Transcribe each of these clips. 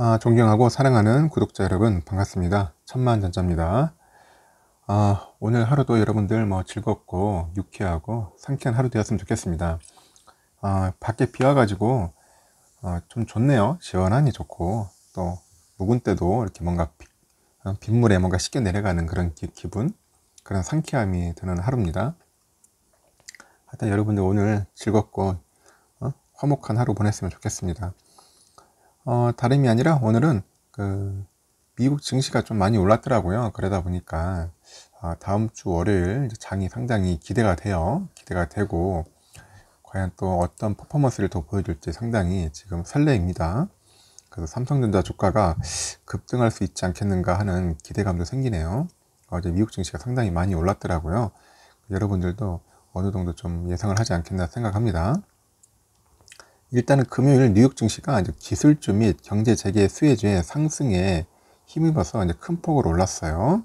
아, 존경하고 사랑하는 구독자 여러분 반갑습니다. 천만 전자입니다. 아, 오늘 하루도 여러분들 뭐 즐겁고 유쾌하고 상쾌한 하루 되었으면 좋겠습니다. 아, 밖에 비 와가지고 아, 좀 좋네요. 시원하니 좋고 또 묵은 때도 이렇게 뭔가 비, 어, 빗물에 뭔가 쉽게 내려가는 그런 기, 기분 그런 상쾌함이 드는 하루입니다. 하여튼 여러분들 오늘 즐겁고 어? 화목한 하루 보냈으면 좋겠습니다. 어, 다름이 아니라 오늘은 그 미국 증시가 좀 많이 올랐더라고요. 그러다 보니까 아, 다음 주 월요일 장이 상당히 기대가 돼요. 기대가 되고 과연 또 어떤 퍼포먼스를 더 보여줄지 상당히 지금 설레입니다. 그래서 삼성전자 주가가 급등할 수 있지 않겠는가 하는 기대감도 생기네요. 어제 미국 증시가 상당히 많이 올랐더라고요. 여러분들도 어느 정도 좀 예상을 하지 않겠나 생각합니다. 일단은 금요일 뉴욕 증시가 이제 기술주 및 경제 재계 수혜주의 상승에 힘입어서 이제 큰 폭으로 올랐어요.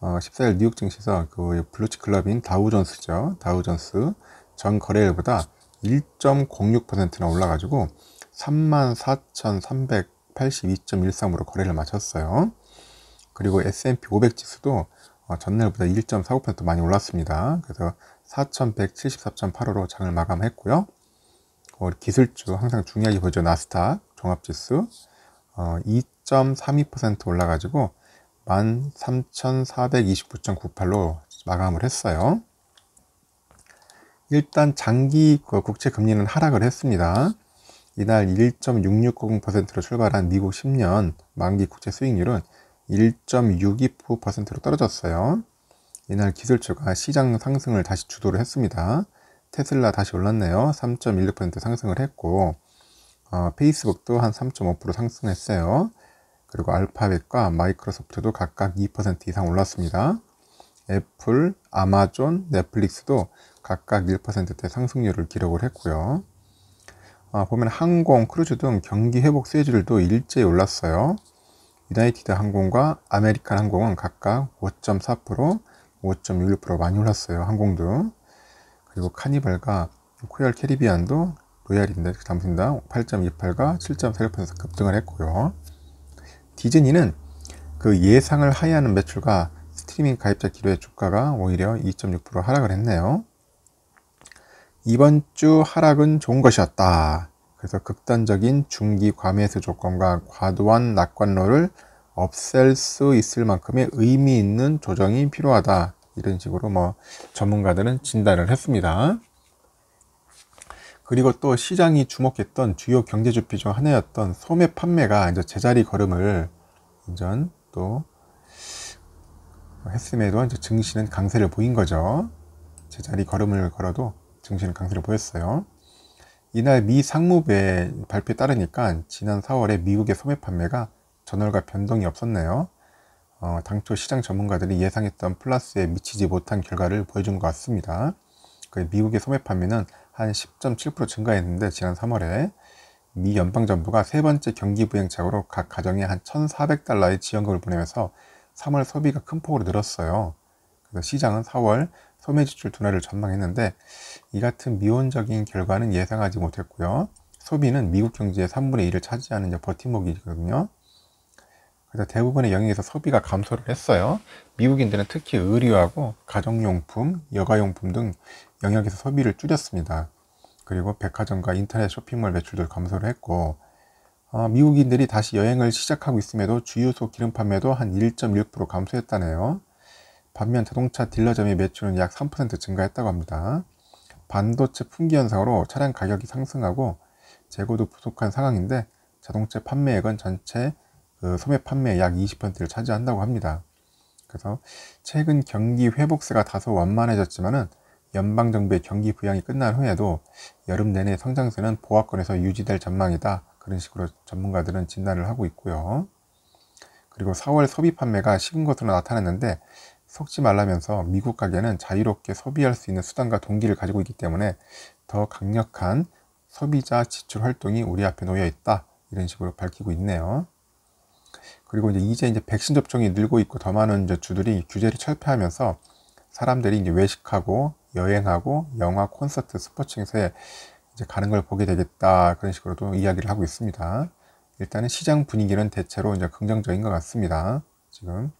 어, 14일 뉴욕 증시에서 그 블루치 클럽인 다우존스죠. 다우존스 전 거래일보다 1.06%나 올라가지고 34,382.13으로 거래를 마쳤어요. 그리고 S&P 500 지수도 어, 전날보다 1.45% 많이 올랐습니다. 그래서 4,174.85로 장을 마감했고요. 어, 기술주 항상 중요하게 보죠. 나스닥 종합지수 어, 2.32% 올라가지고 13,429.98로 마감을 했어요. 일단 장기 그 국채 금리는 하락을 했습니다. 이날 1.6690%로 출발한 미국 10년 만기 국채 수익률은 1.629%로 떨어졌어요. 이날 기술주가 시장 상승을 다시 주도를 했습니다. 테슬라 다시 올랐네요. 3.16% 상승을 했고 어, 페이스북도 한 3.5% 상승했어요. 그리고 알파벳과 마이크로소프트도 각각 2% 이상 올랐습니다. 애플, 아마존, 넷플릭스도 각각 1%대 상승률을 기록을 했고요. 아, 보면 항공, 크루즈 등 경기 회복 세질도 일제히 올랐어요. 유나이티드 항공과 아메리칸 항공은 각각 5.4%, 5.16% 많이 올랐어요. 항공도. 그리고 카니발과 코리알 캐리비안도 로얄 인덱스 당분당 8.28과 7.46% 급등을 했고요. 디즈니는 그 예상을 하회하는 매출과 스트리밍 가입자 기로의 주가가 오히려 2.6% 하락을 했네요. 이번 주 하락은 좋은 것이었다. 그래서 극단적인 중기 과매수 조건과 과도한 낙관로를 없앨 수 있을 만큼의 의미 있는 조정이 필요하다. 이런 식으로 뭐 전문가들은 진단을 했습니다. 그리고 또 시장이 주목했던 주요 경제 지표 중 하나였던 소매 판매가 이제 제자리 걸음을 이전 또 했음에도 이제 증시는 강세를 보인 거죠. 제자리 걸음을 걸어도 증시는 강세를 보였어요. 이날 미 상무부의 발표에 따르니까 지난 4월에 미국의 소매 판매가 전월과 변동이 없었네요. 어, 당초 시장 전문가들이 예상했던 플러스에 미치지 못한 결과를 보여준 것 같습니다. 그 미국의 소매 판매는 한 10.7% 증가했는데 지난 3월에 미 연방 정부가 세 번째 경기 부양책으로각 가정에 한 1,400달러의 지원금을 보내면서 3월 소비가 큰 폭으로 늘었어요. 그래서 시장은 4월 소매 지출 둔화를 전망했는데 이 같은 미온적인 결과는 예상하지 못했고요. 소비는 미국 경제의 3분의 1을 차지하는 버팀목이거든요. 그래서 대부분의 영역에서 소비가 감소를 했어요. 미국인들은 특히 의류하고 가정용품, 여가용품 등 영역에서 소비를 줄였습니다. 그리고 백화점과 인터넷 쇼핑몰 매출도 감소를 했고 어, 미국인들이 다시 여행을 시작하고 있음에도 주유소 기름 판매도 한 1.6% 감소했다네요. 반면 자동차 딜러점의 매출은 약 3% 증가했다고 합니다. 반도체 품귀 현상으로 차량 가격이 상승하고 재고도 부족한 상황인데 자동차 판매액은 전체 그 소매 판매의 약 20%를 차지한다고 합니다. 그래서 최근 경기 회복세가 다소 완만해졌지만은 연방정부의 경기 부양이 끝난 후에도 여름 내내 성장세는 보합권에서 유지될 전망이다. 그런 식으로 전문가들은 진단을 하고 있고요. 그리고 4월 소비 판매가 식은 것으로 나타났는데 속지 말라면서 미국 가게는 자유롭게 소비할 수 있는 수단과 동기를 가지고 있기 때문에 더 강력한 소비자 지출 활동이 우리 앞에 놓여 있다. 이런 식으로 밝히고 있네요. 그리고 이제 이제 이제 백신 접종이 늘고 있고 더 많은 이제 주들이 규제를 철폐하면서 사람들이 이제 외식하고 여행하고 영화, 콘서트, 스포츠 행사에 이제 가는 걸 보게 되겠다 그런 식으로도 이야기를 하고 있습니다. 일단은 시장 분위기는 대체로 이제 긍정적인 것 같습니다. 지금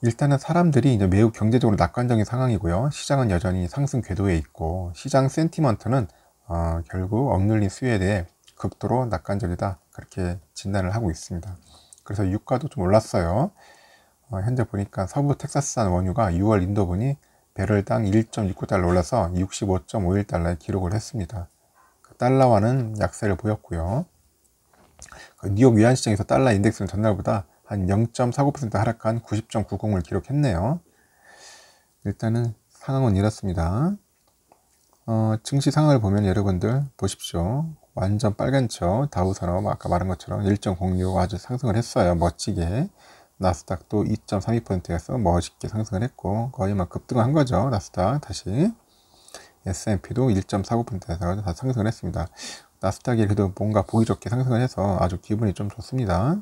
일단은 사람들이 이제 매우 경제적으로 낙관적인 상황이고요. 시장은 여전히 상승 궤도에 있고 시장 센티먼트는 어, 결국 억눌린 수요에 대해 극도로 낙관적이다 그렇게 진단을 하고 있습니다. 그래서 유가도 좀 올랐어요. 어, 현재 보니까 서부 텍사스산 원유가 6월 인도분이 배럴당 1.69달러 올라서 65.51달러에 기록을 했습니다. 그 달러와는 약세를 보였고요. 그 뉴욕 외환시장에서 달러 인덱스는 전날보다 한 0.49% 하락한 90.90을 기록했네요. 일단은 상황은 이렇습니다. 어, 증시 상황을 보면 여러분들 보십시오. 완전 빨간죠. 다우산업 뭐 아까 말한 것처럼 1.06 아주 상승을 했어요. 멋지게. 나스닥도 2.32%에서 멋있게 상승을 했고 거의 막 급등한 거죠. 나스닥 다시. S&P도 1.49%에서 상승을 했습니다. 나스닥이 그래도 뭔가 보기 좋게 상승을 해서 아주 기분이 좀 좋습니다.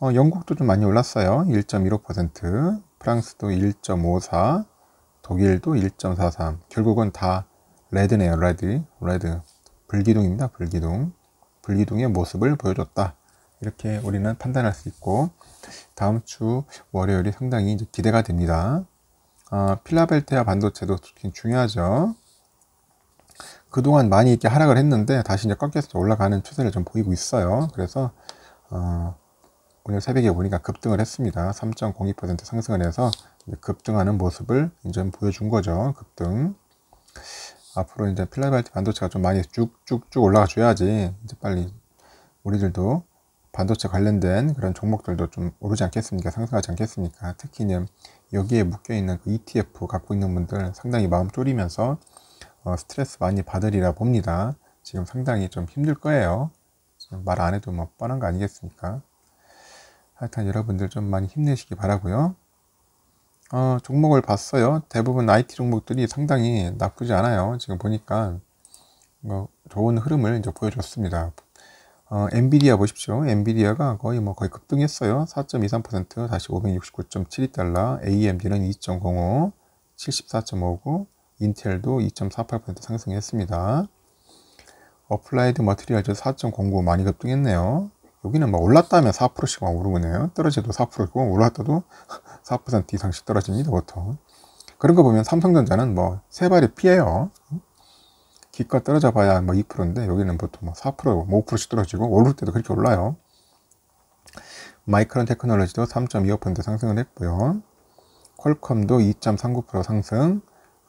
어, 영국도 좀 많이 올랐어요. 1.15%, 프랑스도 1.54, 독일도 1.43. 결국은 다 레드네요, 레드. 레드. 불기둥입니다. 불기둥. 불기둥의 모습을 보여줬다. 이렇게 우리는 판단할 수 있고 다음 주 월요일이 상당히 기대가 됩니다. 아, 필라벨피아 반도체도 중요하죠. 그동안 많이 이렇게 하락을 했는데 다시 이제 꺾여서 올라가는 추세를 좀 보이고 있어요. 그래서 어, 오늘 새벽에 보니까 급등을 했습니다. 3.02% 상승을 해서 급등하는 모습을 이제 보여준 거죠. 급등. 앞으로 이제 플라이발트 반도체가 좀 많이 쭉쭉쭉 올라가 줘야지 이제 빨리 우리들도 반도체 관련된 그런 종목들도 좀 오르지 않겠습니까? 상승하지 않겠습니까? 특히 는 여기에 묶여 있는 그 e ETF 갖고 있는 분들 상당히 마음 졸이면서 어, 스트레스 많이 받으리라 봅니다. 지금 상당히 좀 힘들 거예요. 말 안 해도 뭐 뻔한 거 아니겠습니까? 하여튼 여러분들 좀 많이 힘내시기 바라고요. 어, 종목을 봤어요. 대부분 IT 종목들이 상당히 나쁘지 않아요. 지금 보니까 뭐 좋은 흐름을 이제 보여줬습니다. 어, 엔비디아 보십시오. 엔비디아가 거의 뭐 거의 급등했어요. 4.23% 다시 569.72달러, AMD는 2.05, 74.59, 인텔도 2.48% 상승했습니다. 어플라이드 머티리얼즈 4.09 많이 급등했네요. 여기는 막 올랐다면 4%씩 막 오르고네요. 떨어져도 4%고 올랐다도 4% 이상씩 떨어집니다. 보통. 그런 거 보면 삼성전자는 뭐세 발이 피해요. 기껏 떨어져 봐야 뭐 2%인데 여기는 보통 뭐 4%, 뭐 5%씩 떨어지고 오를 때도 그렇게 올라요. 마이크론 테크놀로지도 3.25% 상승을 했고요. 퀄컴도 2.39% 상승,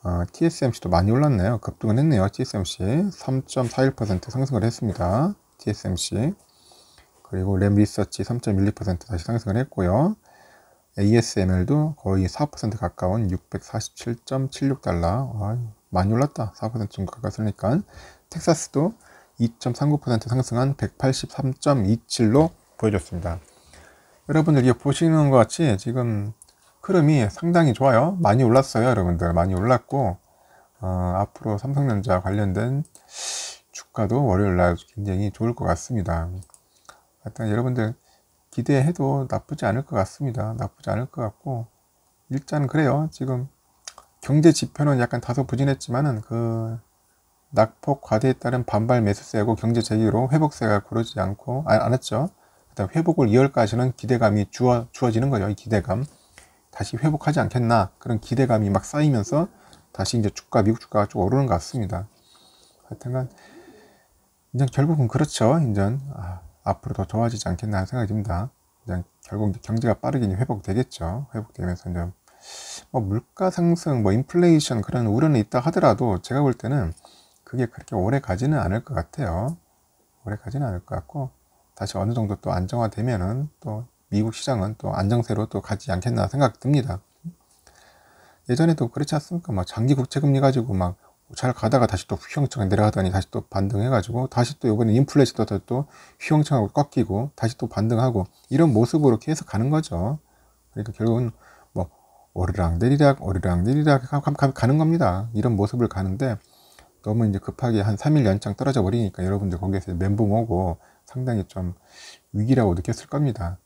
어, TSMC도 많이 올랐네요. 급등은 했네요. TSMC 3.41% 상승을 했습니다. TSMC 그리고 램 리서치 3.16% 다시 상승을 했고요. ASML도 거의 4% 가까운 647.76달러. 아, 많이 올랐다. 4% 정도 가까이쓰니까 텍사스도 2.39% 상승한 183.27로 보여줬습니다. 여러분들 이거 보시는 것 같이 지금 흐름이 상당히 좋아요. 많이 올랐어요. 여러분들 많이 올랐고 어, 앞으로 삼성전자 관련된 주가도 월요일날 굉장히 좋을 것 같습니다. 일단 여러분들 기대해도 나쁘지 않을 것 같습니다. 나쁘지 않을 것 같고 일단 그래요. 지금 경제 지표는 약간 다소 부진했지만은 그 낙폭 과대에 따른 반발 매수세하고 경제 재기로 회복세가 그러지 않고 아, 않았죠. 일단 회복을 2월까지는 기대감이 주어, 주어지는 거예요이 기대감 다시 회복하지 않겠나 그런 기대감이 막 쌓이면서 다시 이제 주가 미국 주가가 쭉 오르는 것 같습니다. 하여튼간 이제 결국은 그렇죠. 이제 아, 앞으로 더 좋아지지 않겠나 하는 생각이 듭니다. 그냥 결국 경제가 빠르게 회복되겠죠. 회복되면서 이제 뭐 물가 상승, 뭐 인플레이션 그런 우려는 있다 하더라도 제가 볼 때는 그게 그렇게 오래 가지는 않을 것 같아요. 오래 가지는 않을 것 같고 다시 어느 정도 또 안정화되면은 또 미국 시장은 또 안정세로 또 가지 않겠나 생각 듭니다. 예전에도 그렇지 않습니까? 막 장기 국채 금리 가지고 막잘 가다가 다시 또 휘황창 내려가더니 다시 또 반등해가지고 다시 또 이번에 인플레이션도 또휘황청하고 꺾이고 다시 또 반등하고 이런 모습으로 계속 가는 거죠. 그러니까 결국은 뭐 오르락 내리락 오르락 내리락 가는 겁니다. 이런 모습을 가는데 너무 이제 급하게 한 3일 연장 떨어져 버리니까 여러분들 거기에서 멘붕 오고 상당히 좀 위기라고 느꼈을 겁니다.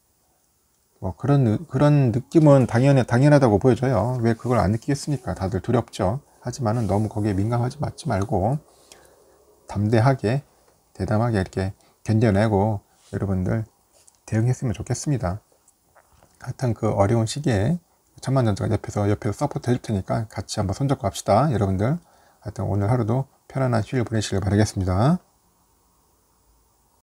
뭐 그런 그런 느낌은 당연해 당연하다고 보여져요. 왜 그걸 안 느끼겠습니까? 다들 두렵죠. 하지만은 너무 거기에 민감하지 맞지 말고 담대하게 대담하게 이렇게 견뎌내고 여러분들 대응했으면 좋겠습니다. 하여튼 그 어려운 시기에 천만전자가 옆에서 옆에서 서포트 해줄 테니까 같이 한번 손잡고 합시다 여러분들 하여튼 오늘 하루도 편안한 휴일 보내시길 바라겠습니다.